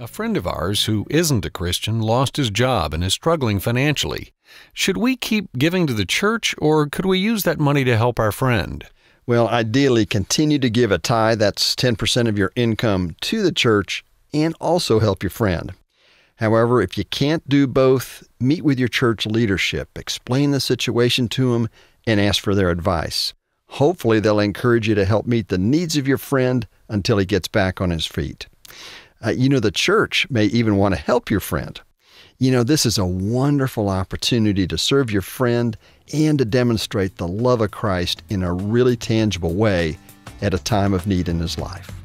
A friend of ours who isn't a Christian lost his job and is struggling financially. Should we keep giving to the church or could we use that money to help our friend? Well, ideally, continue to give a tithe, that's 10% of your income, to the church and also help your friend. However, if you can't do both, meet with your church leadership, explain the situation to them, and ask for their advice. Hopefully, they'll encourage you to help meet the needs of your friend until he gets back on his feet. Uh, you know, the church may even want to help your friend. You know, this is a wonderful opportunity to serve your friend and to demonstrate the love of Christ in a really tangible way at a time of need in his life.